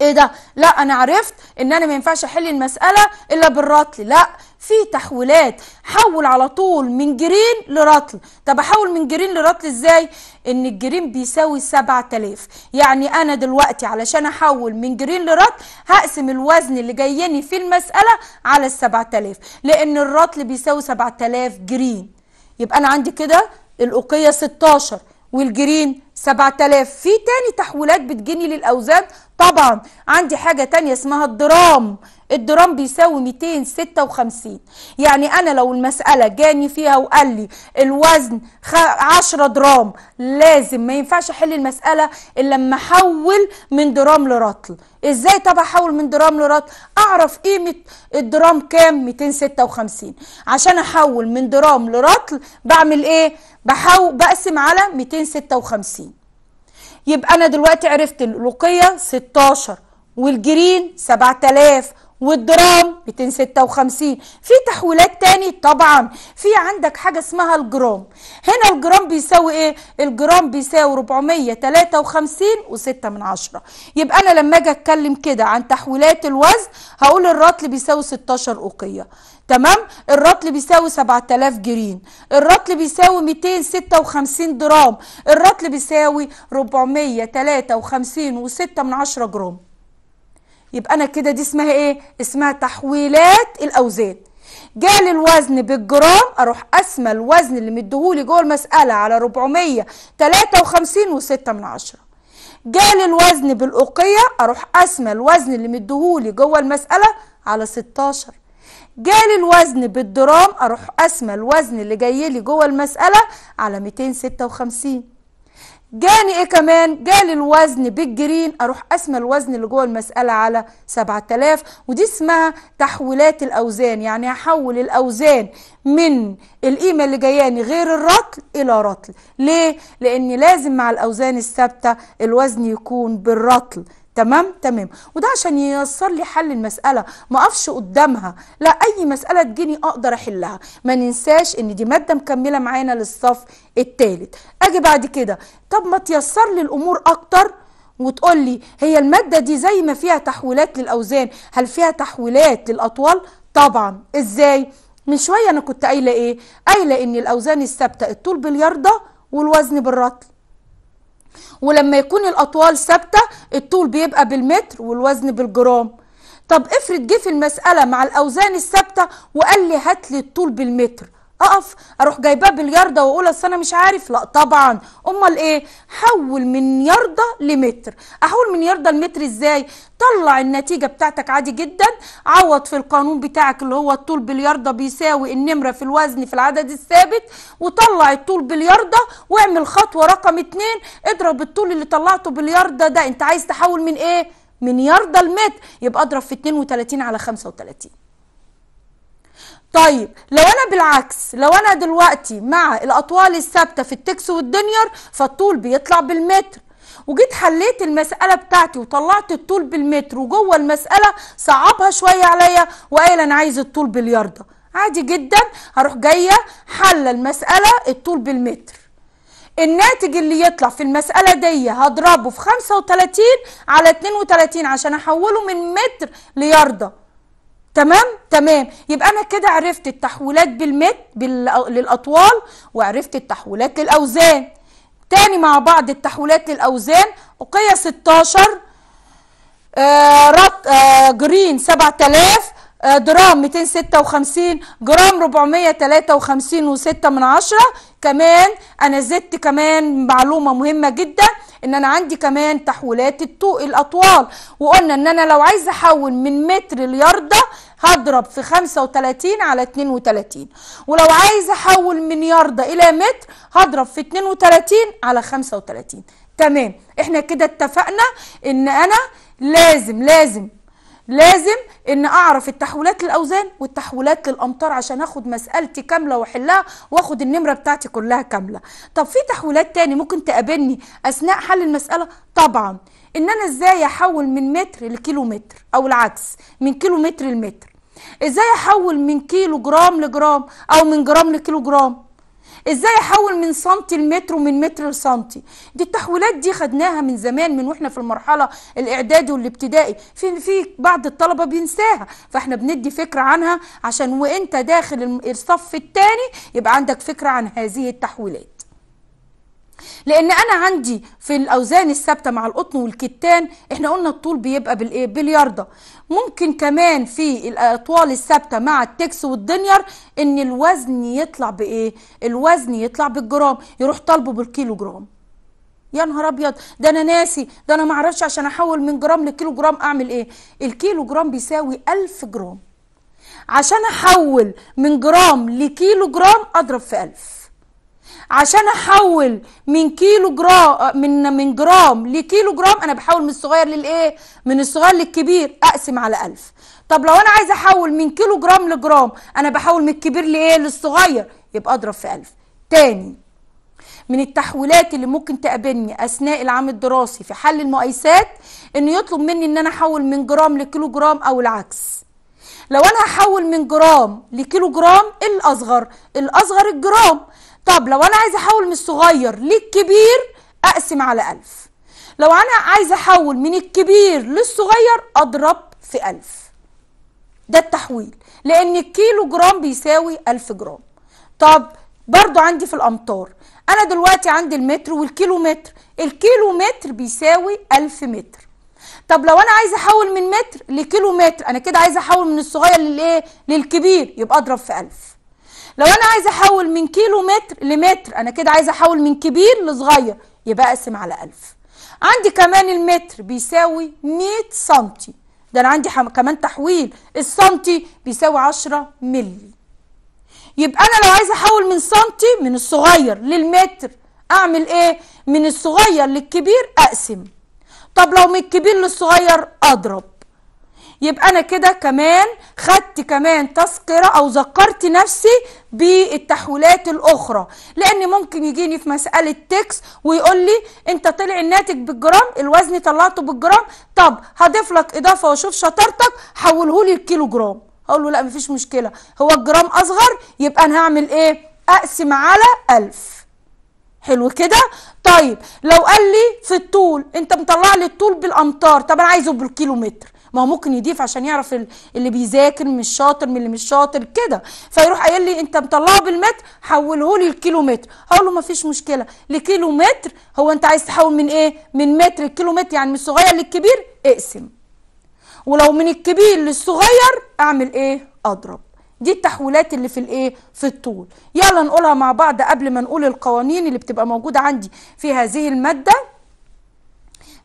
S1: ايه ده لا انا عرفت ان انا ما ينفعش احل المساله الا بالرطل لا في تحويلات حول على طول من جرين لرطل طب احول من جرين لرطل ازاي ان الجرين بيساوي 7000 يعني انا دلوقتي علشان احول من جرين لرطل هقسم الوزن اللي جايني في المساله على ال 7000 لان الرطل بيساوي 7000 جرين يبقى انا عندي كده الاوقيه 16 والجرين 7000 في تاني تحويلات بتجيني للاوزان طبعا عندي حاجة تانية اسمها الدرام الدرام بيساوي 256 يعني انا لو المسألة جاني فيها وقال لي الوزن 10 درام لازم ما ينفعش احل المسألة الا لما احول من درام لرطل ازاي طب احول من درام لرطل اعرف قيمة الدرام كام 256 عشان احول من درام لرطل بعمل ايه بحاول بقسم على 256 يبقى انا دلوقتي عرفت اللوقيه 16 والجرين 7000 والدرام 256 في تحويلات تاني طبعا في عندك حاجة اسمها الجرام هنا الجرام بيساوي ايه الجرام بيساوي 453 و6 من عشرة يبقى انا لما اجي اتكلم كده عن تحويلات الوزن هقول الرطل بيساوي 16 اوقية تمام الرطل بيساوي 7000 جرين الرطل بيساوي 256 جرام الرطل بيساوي 453 و6 من 10 جرام يبقى انا كده دي اسمها ايه اسمها تحويلات الاوزان جالي الوزن بالجرام اروح اسمى الوزن اللي مديهولي جوه المساله على 453 و6 من 10 جالي الوزن بالاوقيه اروح اسمى الوزن اللي مديهولي جوه المساله على 16 جالي الوزن بالدرام اروح قاسمه الوزن اللي جاي لي جوه المساله على 256 جاني ايه كمان جالي الوزن بالجرين اروح قاسمه الوزن اللي جوه المساله على 7000 ودي اسمها تحويلات الاوزان يعني هحول الاوزان من القيمه اللي جاياني غير الرطل الى رطل ليه لان لازم مع الاوزان الثابته الوزن يكون بالرطل تمام تمام وده عشان ييسر لي حل المساله ما اقفش قدامها لا اي مساله تجيني اقدر احلها ما ننساش ان دي ماده مكمله معانا للصف الثالث اجي بعد كده طب ما تيسر لي الامور اكتر وتقول لي هي الماده دي زي ما فيها تحويلات للاوزان هل فيها تحويلات للاطوال طبعا ازاي من شويه انا كنت قايله ايه قايله ان الاوزان الثابته الطول باليارده والوزن بالرطل ولما يكون الأطوال ثابتة الطول بيبقى بالمتر والوزن بالجرام طب افرض جه في المسألة مع الأوزان الثابتة وقال لي هات لي الطول بالمتر اقف اروح جايباه باليارده واقول اصل انا مش عارف لا طبعا امال ايه حول من يارده لمتر احول من يارده لمتر ازاي طلع النتيجه بتاعتك عادي جدا عوض في القانون بتاعك اللي هو الطول باليارده بيساوي النمره في الوزن في العدد الثابت وطلع الطول باليارده واعمل خطوه رقم اتنين اضرب الطول اللي طلعته باليارده ده انت عايز تحول من ايه من يارده لمتر يبقى اضرب في 32 على 35 طيب لو انا بالعكس لو انا دلوقتي مع الاطوال الثابته في التكس والدنيور فالطول بيطلع بالمتر وجيت حليت المسألة بتاعتي وطلعت الطول بالمتر وجوه المسألة صعبها شوية عليا وقايل أنا عايز الطول بالياردة عادي جدا هروح جاية حل المسألة الطول بالمتر الناتج اللي يطلع في المسألة دي هضربه في 35 على 32 عشان أحوله من متر لياردة تمام تمام يبقى انا كده عرفت التحويلات بالمت للاطوال وعرفت التحويلات للاوزان تاني مع بعض التحويلات للاوزان اقيه 16 رط جرين 7000 آه درام 256 جرام 453 و6 من عشرة كمان انا زدت كمان معلومه مهمه جدا ان انا عندي كمان تحويلات الطوق الاطوال وقلنا ان انا لو عايز احول من متر لياردة هضرب في 35 على 32 ولو عايز احول من ياردة الى متر هضرب في 32 على 35 تمام احنا كده اتفقنا ان انا لازم لازم لازم ان اعرف التحويلات للاوزان والتحويلات للامتار عشان اخد مسالتي كامله واحلها واخد النمره بتاعتي كلها كامله طب في تحويلات تاني ممكن تقابلني اثناء حل المساله طبعا ان انا ازاي احول من متر لكيلومتر او العكس من كيلومتر لمتر ازاي احول من كيلو جرام لجرام او من جرام لكيلو جرام ازاي احول من سنتي لمتر ومن متر لسنتي دي التحويلات دي خدناها من زمان من واحنا في المرحله الاعدادي والابتدائي في في بعض الطلبه بينساها فاحنا بندي فكره عنها عشان وانت داخل الصف الثاني يبقى عندك فكره عن هذه التحويلات لان انا عندي في الاوزان الثابته مع القطن والكتان احنا قلنا الطول بيبقى بالايه باليارده ممكن كمان في الاطوال الثابته مع التكس والدنير ان الوزن يطلع بايه الوزن يطلع بالجرام يروح طالبه بالكيلو جرام يا نهار ابيض ده انا ناسي ده انا معرفش عشان احول من جرام لكيلو جرام اعمل ايه الكيلو جرام بيساوي 1000 جرام عشان احول من جرام لكيلو جرام اضرب في 1000 عشان احول من كيلو جرام من من جرام لكيلو جرام انا بحول من الصغير للايه من الصغير للكبير اقسم على 1000 طب لو انا عايزه احول من كيلو جرام لجرام انا بحول من الكبير لايه للصغير يبقى اضرب في 1000 تاني من التحويلات اللي ممكن تقابلني اثناء العام الدراسي في حل المقايسات انه يطلب مني ان انا احول من جرام لكيلو جرام او العكس لو انا هحول من جرام لكيلو جرام الاصغر الاصغر الجرام طب لو انا عايزه احول من الصغير للكبير اقسم على ألف لو انا عايزه احول من الكبير للصغير اضرب في ألف ده التحويل لان الكيلو جرام بيساوي ألف جرام طب برضو عندي في الامتار انا دلوقتي عندي المتر والكيلو متر الكيلو متر بيساوي ألف متر طب لو انا عايزه احول من متر لكيلو متر انا كده عايزه احول من الصغير للايه للكبير يبقى اضرب في ألف لو انا عايزه احول من كيلو متر لمتر انا كده عايزه احول من كبير لصغير يبقى اقسم على 1000 عندي كمان المتر بيساوي 100 سنتي ده انا عندي كمان تحويل السنتي بيساوي 10 مللي يبقى انا لو عايزه احول من سنتي من الصغير للمتر اعمل ايه من الصغير للكبير اقسم طب لو من الكبير للصغير اضرب يبقى انا كده كمان خدت كمان تذكره او ذكرت نفسي بالتحويلات الاخرى لان ممكن يجيني في مساله تكس ويقول لي انت طلع الناتج بالجرام الوزن طلعته بالجرام طب هضيف لك اضافه واشوف شطارتك حوله لي الكيلو جرام اقول له لا مفيش مشكله هو الجرام اصغر يبقى انا هعمل ايه اقسم على 1000 حلو كده طيب لو قال لي في الطول انت مطلع لي الطول بالامتار طب انا عايزه بالكيلومتر ما هو ممكن يضيف عشان يعرف اللي بيذاكر من الشاطر من اللي مش شاطر كده فيروح قايل لي انت مطلعه بالمتر حوله لي الكيلومتر اقول له ما فيش مشكله لكيلومتر هو انت عايز تحول من ايه من متر لكيلومتر يعني من الصغير للكبير اقسم ولو من الكبير للصغير اعمل ايه اضرب دي التحويلات اللي في الايه في الطول يلا نقولها مع بعض قبل ما نقول القوانين اللي بتبقى موجوده عندي في هذه الماده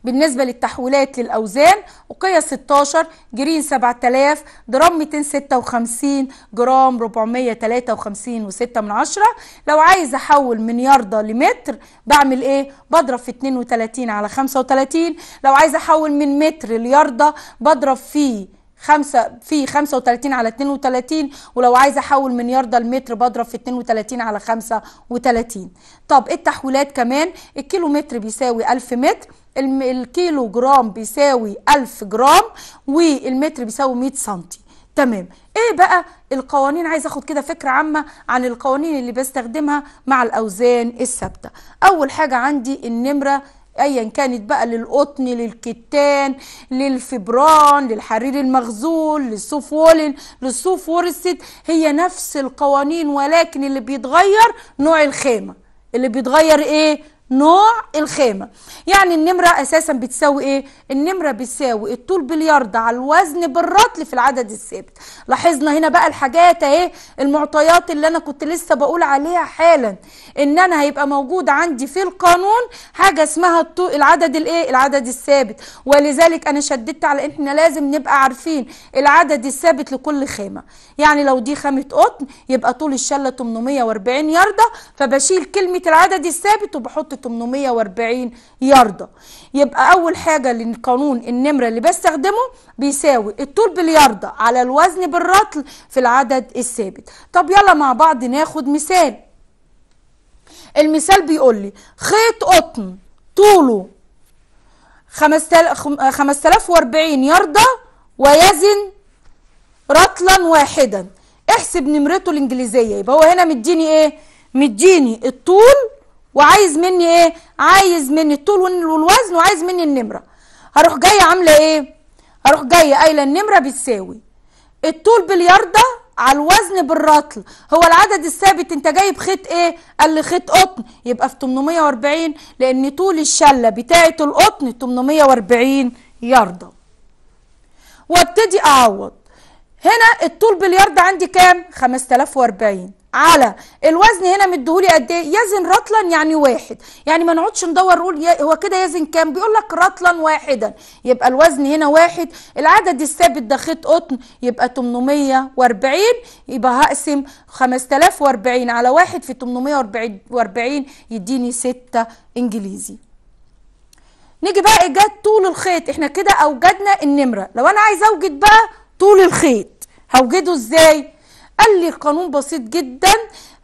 S1: بالنسبة للتحويلات للأوزان أوقية 16 جرين 7000 جرام 256 جرام 453 وستة من عشرة لو عايز أحول من ياردة لمتر بعمل إيه؟ بضرب في 32 على 35 لو عايز أحول من متر لياردة بضرب في خمسة في 35 على 32 ولو عايزه احول من ياردة لمتر بضرب في 32 على 35 طب التحويلات كمان الكيلو متر بيساوي 1000 متر الكيلو جرام بيساوي 1000 جرام والمتر بيساوي 100 سنتي تمام ايه بقى القوانين عايز اخد كده فكره عامه عن القوانين اللي بستخدمها مع الاوزان الثابته اول حاجه عندي النمره ايا كانت بقى للقطن للكتان للفبران للحرير المغزول للصوف وولن للصوف ورست هي نفس القوانين ولكن اللي بيتغير نوع الخامه اللي بيتغير ايه نوع الخامه يعني النمره اساسا بتساوي ايه النمره بتساوي الطول باليارد على الوزن بالرطل في العدد الثابت لاحظنا هنا بقى الحاجات اهي المعطيات اللي انا كنت لسه بقول عليها حالا ان انا هيبقى موجود عندي في القانون حاجه اسمها العدد الايه العدد الثابت ولذلك انا شددت على ان احنا لازم نبقى عارفين العدد الثابت لكل خامه يعني لو دي خامه قطن يبقى طول الشله 840 يارده فبشيل كلمه العدد الثابت وبحط 840 ياردة يبقى أول حاجة للقانون النمرة اللي بستخدمه بيساوي الطول بالياردة على الوزن بالرطل في العدد الثابت طب يلا مع بعض ناخد مثال المثال بيقول لي خيط قطن طوله 5040 ياردة ويزن رطلا واحدا احسب نمرته الانجليزيه يبقى هو هنا مديني ايه مديني الطول وعايز مني ايه عايز مني الطول والوزن وعايز مني النمره هروح جايه عامله ايه هروح جايه قايله النمره بتساوي الطول باليارده على الوزن بالرطل هو العدد الثابت انت جايب خيط ايه قال لي خيط قطن يبقى في 840 لان طول الشله بتاعه القطن 840 يارده وابتدي اعوض هنا الطول باليارده عندي كام 5040 على الوزن هنا مديهولي قد ايه يزن رطلا يعني واحد يعني ما نقعدش ندور نقول هو كده يزن كام بيقول لك رطلا واحدا يبقى الوزن هنا واحد العدد الثابت ده خيط قطن يبقى 840 يبقى هقسم 5040 على واحد في 840 يديني 6 انجليزي نيجي بقى ايجاد طول الخيط احنا كده اوجدنا النمره لو انا عايزه اوجد بقى طول الخيط هوجده ازاي قال لي قانون بسيط جدا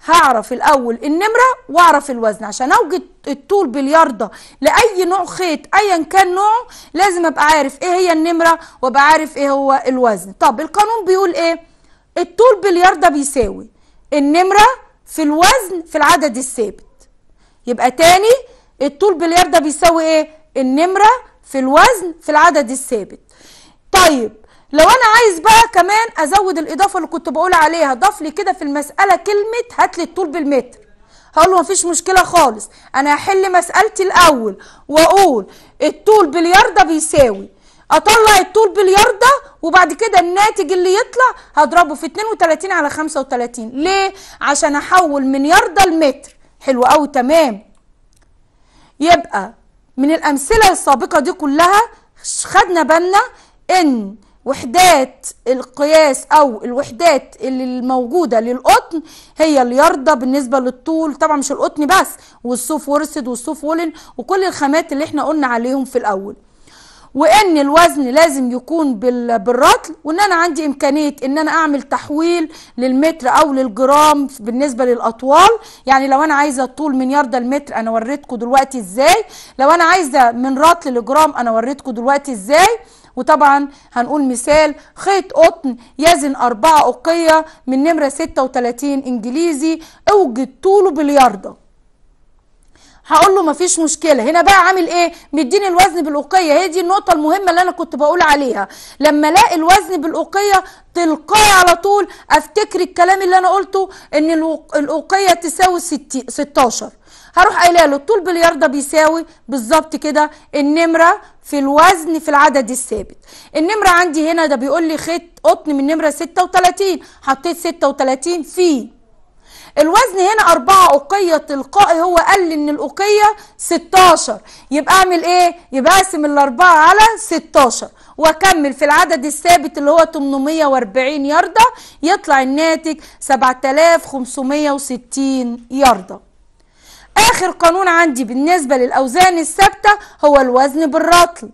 S1: هعرف الاول النمره واعرف الوزن عشان اوجد الطول باليارده لاي نوع خيط ايا كان نوعه لازم ابقى عارف ايه هي النمره وابقى عارف ايه هو الوزن طب القانون بيقول ايه الطول باليارده بيساوي النمره في الوزن في العدد الثابت يبقى تاني الطول باليارده بيساوي ايه النمره في الوزن في العدد الثابت طيب لو انا عايز بقى كمان ازود الاضافه اللي كنت بقول عليها ضاف لي كده في المساله كلمه هات لي الطول بالمتر هقول له مفيش مشكله خالص انا هحل مسالتي الاول واقول الطول باليارده بيساوي اطلع الطول باليارده وبعد كده الناتج اللي يطلع هضربه في 32 على 35 ليه عشان احول من يارده لمتر حلو قوي تمام يبقى من الامثله السابقه دي كلها خدنا بالنا ان وحدات القياس او الوحدات اللي الموجودة للقطن هي الياردة بالنسبة للطول طبعا مش القطن بس والصوف ورسد والصوف ولن وكل الخامات اللي احنا قلنا عليهم في الاول وان الوزن لازم يكون بالرطل وان انا عندي امكانيه ان انا اعمل تحويل للمتر او للجرام بالنسبه للاطوال يعني لو انا عايزه الطول من يارده المتر انا وريتكم دلوقتي ازاي لو انا عايزه من رطل لجرام انا وريتكم دلوقتي ازاي وطبعا هنقول مثال خيط قطن يزن أربعة أوقية من نمرة 36 إنجليزي اوجد طوله بالياردة هقول له مفيش مشكله هنا بقى عامل ايه مديني الوزن بالاوقيه هي دي النقطه المهمه اللي انا كنت بقول عليها لما الاقي الوزن بالاوقيه تلقائي على طول افتكر الكلام اللي انا قلته ان الاوقيه تساوي 16 هروح قايله له الطول بالياردة بيساوي بالظبط كده النمره في الوزن في العدد الثابت النمره عندي هنا ده بيقول لي خيط قطن من نمره 36 حطيت 36 في الوزن هنا أربعة أوقية تلقائي هو قال لي إن الأوقية 16 يبقى أعمل إيه؟ يبقى أقسم الأربعة على 16 وأكمل في العدد الثابت اللي هو 840 ياردة يطلع الناتج 7560 ياردة اخر قانون عندي بالنسبة للاوزان الثابتة هو الوزن بالرطل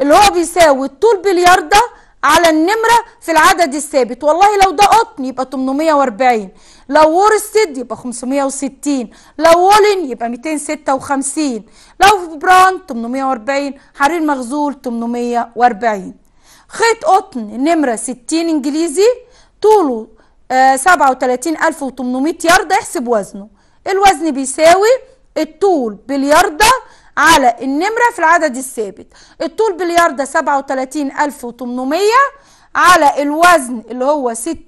S1: اللي هو بيساوي الطول بالياردة على النمرة في العدد الثابت والله لو ده قطن يبقى 840 لو ورستد يبقى 560 لو وولن يبقى 256 لو براند 840 حرير مغزول 840 خيط قطن نمرة 60 انجليزي طوله 37800 آه، ياردة احسب وزنه الوزن بيساوي الطول بالياردة على النمرة في العدد الثابت الطول بالياردة 37800 على الوزن اللي هو 60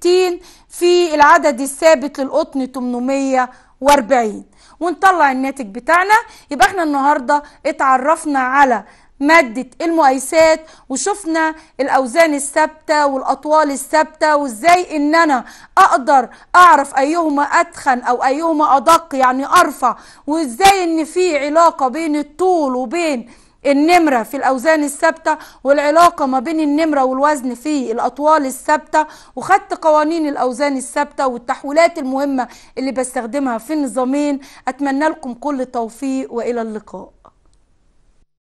S1: في العدد الثابت للقطن 840 ونطلع الناتج بتاعنا يبقى احنا النهاردة اتعرفنا على مادة المقايسات وشفنا الأوزان الثابتة والأطوال الثابتة وإزاي إن أنا أقدر أعرف أيهما أتخن أو أيهما أدق يعني أرفع وإزاي إن في علاقة بين الطول وبين النمرة في الأوزان الثابتة والعلاقة ما بين النمرة والوزن في الأطوال الثابتة وخدت قوانين الأوزان الثابتة والتحويلات المهمة اللي بستخدمها في النظامين أتمنى لكم كل التوفيق وإلى اللقاء